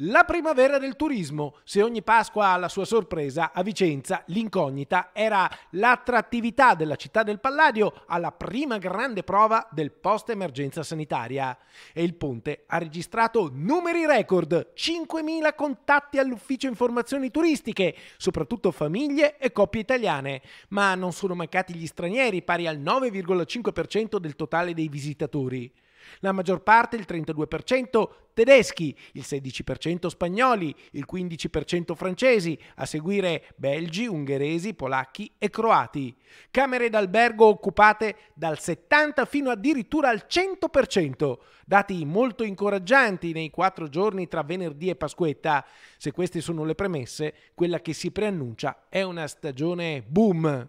La primavera del turismo. Se ogni Pasqua ha la sua sorpresa, a Vicenza l'incognita era l'attrattività della città del Palladio alla prima grande prova del post-emergenza sanitaria. E il ponte ha registrato numeri record, 5.000 contatti all'ufficio informazioni turistiche, soprattutto famiglie e coppie italiane. Ma non sono mancati gli stranieri, pari al 9,5% del totale dei visitatori. La maggior parte, il 32%, tedeschi, il 16% spagnoli, il 15% francesi, a seguire belgi, ungheresi, polacchi e croati. Camere d'albergo occupate dal 70 fino addirittura al 100%, dati molto incoraggianti nei quattro giorni tra venerdì e Pasquetta. Se queste sono le premesse, quella che si preannuncia è una stagione boom.